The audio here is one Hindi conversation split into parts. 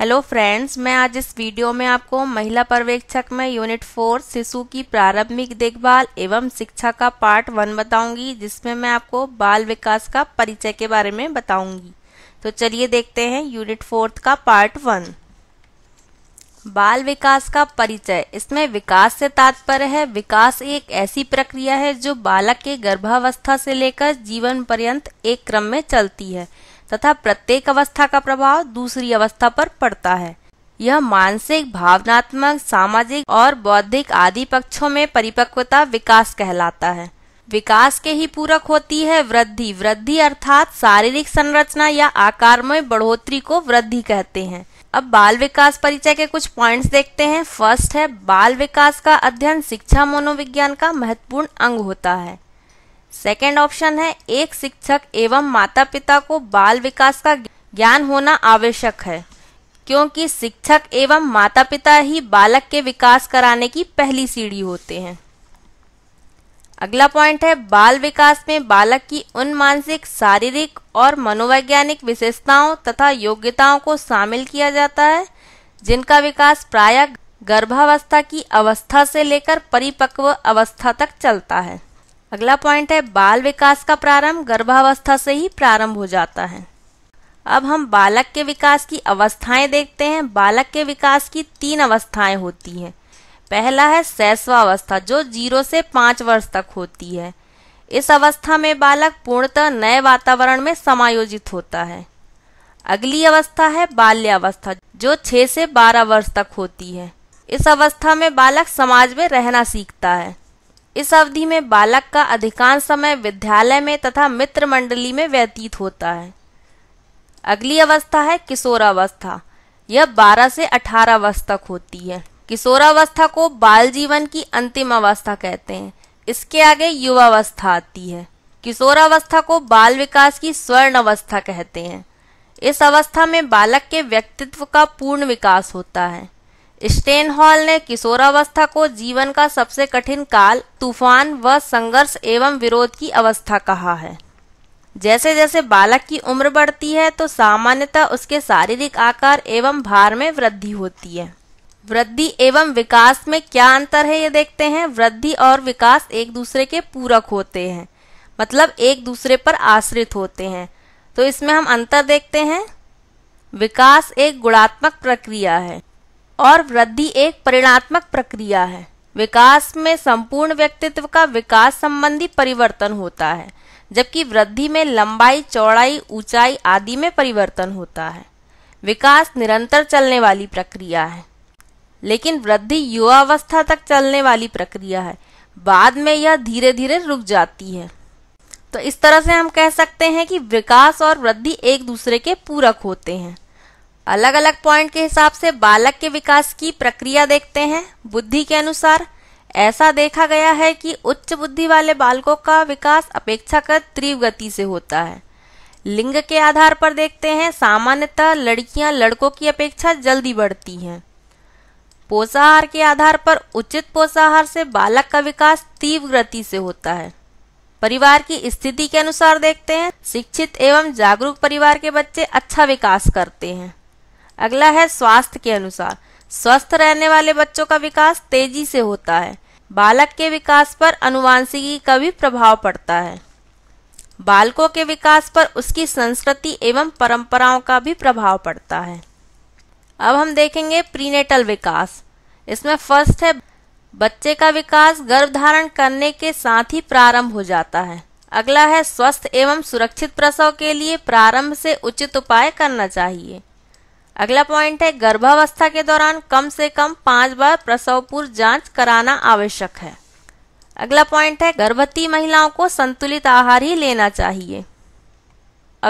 हेलो फ्रेंड्स मैं आज इस वीडियो में आपको महिला पर्यवेक्षक में यूनिट फोर शिशु की प्रारंभिक देखभाल एवं शिक्षा का पार्ट वन बताऊंगी जिसमें मैं आपको बाल विकास का परिचय के बारे में बताऊंगी तो चलिए देखते हैं यूनिट फोर्थ का पार्ट वन बाल विकास का परिचय इसमें विकास से तात्पर्य है विकास एक ऐसी प्रक्रिया है जो बालक के गर्भावस्था से लेकर जीवन पर्यंत एक क्रम में चलती है तथा प्रत्येक अवस्था का प्रभाव दूसरी अवस्था पर पड़ता है यह मानसिक भावनात्मक सामाजिक और बौद्धिक आदि पक्षों में परिपक्वता विकास कहलाता है विकास के ही पूरक होती है वृद्धि वृद्धि अर्थात शारीरिक संरचना या आकार में बढ़ोतरी को वृद्धि कहते हैं अब बाल विकास परिचय के कुछ पॉइंट्स देखते हैं फर्स्ट है बाल विकास का अध्ययन शिक्षा मनोविज्ञान का महत्वपूर्ण अंग होता है सेकेंड ऑप्शन है एक शिक्षक एवं माता पिता को बाल विकास का ज्ञान होना आवश्यक है क्योंकि शिक्षक एवं माता पिता ही बालक के विकास कराने की पहली सीढ़ी होते हैं अगला पॉइंट है बाल विकास में बालक की उन मानसिक शारीरिक और मनोवैज्ञानिक विशेषताओं तथा योग्यताओं को शामिल किया जाता है जिनका विकास प्रायः गर्भावस्था की अवस्था से लेकर परिपक्व अवस्था तक चलता है अगला पॉइंट है बाल विकास का प्रारंभ गर्भावस्था से ही प्रारंभ हो जाता है अब हम बालक के विकास की अवस्थाएं देखते हैं बालक के विकास की तीन अवस्थाएं होती हैं पहला है अवस्था जो जीरो से पाँच वर्ष तक होती है इस अवस्था में बालक पूर्णतः नए वातावरण में समायोजित होता है अगली अवस्था है बाल्यावस्था जो छः से बारह वर्ष तक होती है इस अवस्था में बालक समाज में रहना सीखता है इस अवधि में बालक का अधिकांश समय विद्यालय में तथा मित्र मंडली में व्यतीत होता है अगली अवस्था है किशोरावस्था यह 12 से 18 वर्ष तक होती है किशोरावस्था को बाल जीवन की अंतिम अवस्था कहते हैं इसके आगे युवावस्था आती है किशोरावस्था को बाल विकास की स्वर्ण अवस्था कहते हैं इस अवस्था में बालक के व्यक्तित्व का पूर्ण विकास होता है स्टेनहॉल ने किशोरावस्था को जीवन का सबसे कठिन काल तूफान व संघर्ष एवं विरोध की अवस्था कहा है जैसे जैसे बालक की उम्र बढ़ती है तो सामान्यतः उसके शारीरिक आकार एवं भार में वृद्धि होती है वृद्धि एवं विकास में क्या अंतर है ये देखते हैं वृद्धि और विकास एक दूसरे के पूरक होते हैं मतलब एक दूसरे पर आश्रित होते हैं तो इसमें हम अंतर देखते हैं विकास एक गुणात्मक प्रक्रिया है और वृद्धि एक परिणात्मक प्रक्रिया है विकास में संपूर्ण व्यक्तित्व का विकास संबंधी परिवर्तन होता है जबकि वृद्धि में लंबाई चौड़ाई ऊंचाई आदि में परिवर्तन होता है विकास निरंतर चलने वाली प्रक्रिया है लेकिन वृद्धि युवावस्था तक चलने वाली प्रक्रिया है बाद में यह धीरे धीरे रुक जाती है तो इस तरह से हम कह सकते हैं कि विकास और वृद्धि एक दूसरे के पूरक होते हैं अलग अलग पॉइंट के हिसाब से बालक के विकास की प्रक्रिया देखते हैं बुद्धि के अनुसार ऐसा देखा गया है कि उच्च बुद्धि वाले बालकों का विकास अपेक्षाकृत तीव्र गति से होता है लिंग के आधार पर देखते हैं सामान्यतः लड़कियां लड़कों की अपेक्षा जल्दी बढ़ती हैं पोषाहार के आधार पर उचित पोषाहार से बालक का विकास तीव्र गति से होता है परिवार की स्थिति के अनुसार देखते हैं शिक्षित एवं जागरूक परिवार के बच्चे अच्छा विकास करते हैं अगला है स्वास्थ्य के अनुसार स्वस्थ रहने वाले बच्चों का विकास तेजी से होता है बालक के विकास पर अनुवांशिकी का भी प्रभाव पड़ता है बालकों के विकास पर उसकी संस्कृति एवं परंपराओं का भी प्रभाव पड़ता है अब हम देखेंगे प्रीनेटल विकास इसमें फर्स्ट है बच्चे का विकास गर्भधारण करने के साथ ही प्रारंभ हो जाता है अगला है स्वस्थ एवं सुरक्षित प्रसव के लिए प्रारंभ से उचित उपाय करना चाहिए अगला पॉइंट है गर्भावस्था के दौरान कम से कम पांच बार प्रसव पूर्व जांच कराना आवश्यक है अगला पॉइंट है गर्भवती महिलाओं को संतुलित आहार ही लेना चाहिए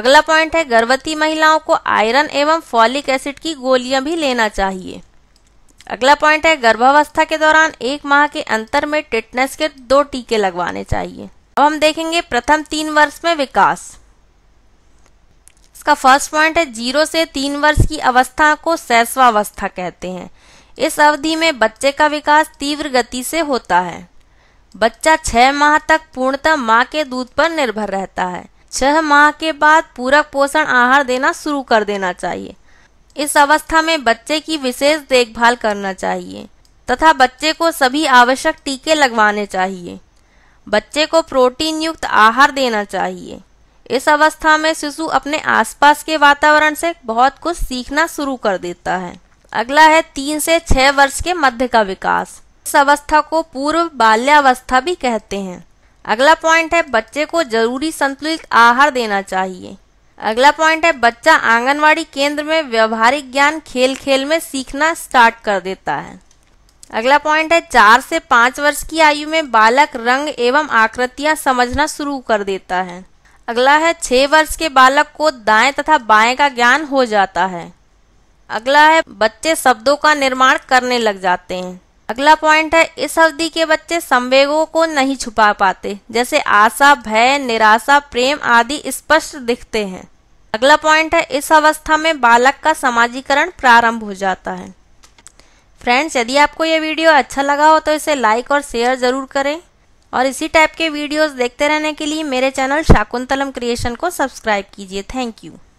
अगला पॉइंट है गर्भवती महिलाओं को आयरन एवं फॉलिक एसिड की गोलियां भी लेना चाहिए अगला पॉइंट है गर्भावस्था के दौरान एक माह के अंतर में टिटनेस के दो टीके लगवाने चाहिए अब हम देखेंगे प्रथम तीन वर्ष में विकास इसका फर्स्ट पॉइंट है जीरो से तीन वर्ष की अवस्था को सैस्वावस्था कहते हैं इस अवधि में बच्चे का विकास तीव्र गति से होता है बच्चा छह माह तक पूर्णतः माँ के दूध पर निर्भर रहता है छह माह के बाद पूरक पोषण आहार देना शुरू कर देना चाहिए इस अवस्था में बच्चे की विशेष देखभाल करना चाहिए तथा बच्चे को सभी आवश्यक टीके लगवाने चाहिए बच्चे को प्रोटीन युक्त आहार देना चाहिए इस अवस्था में शिशु अपने आसपास के वातावरण से बहुत कुछ सीखना शुरू कर देता है अगला है तीन से छह वर्ष के मध्य का विकास इस अवस्था को पूर्व बाल्यावस्था भी कहते हैं अगला पॉइंट है बच्चे को जरूरी संतुलित आहार देना चाहिए अगला पॉइंट है बच्चा आंगनवाड़ी केंद्र में व्यवहारिक ज्ञान खेल खेल में सीखना स्टार्ट कर देता है अगला पॉइंट है चार से पांच वर्ष की आयु में बालक रंग एवं आकृतियां समझना शुरू कर देता है अगला है छह वर्ष के बालक को दाएं तथा बाएं का ज्ञान हो जाता है अगला है बच्चे शब्दों का निर्माण करने लग जाते हैं अगला पॉइंट है इस अवधि के बच्चे संवेगों को नहीं छुपा पाते जैसे आशा भय निराशा प्रेम आदि स्पष्ट दिखते हैं अगला पॉइंट है इस अवस्था में बालक का समाजीकरण प्रारंभ हो जाता है फ्रेंड्स यदि आपको यह वीडियो अच्छा लगा हो तो इसे लाइक और शेयर जरूर करें और इसी टाइप के वीडियोस देखते रहने के लिए मेरे चैनल शाकुंतलम क्रिएशन को सब्सक्राइब कीजिए थैंक यू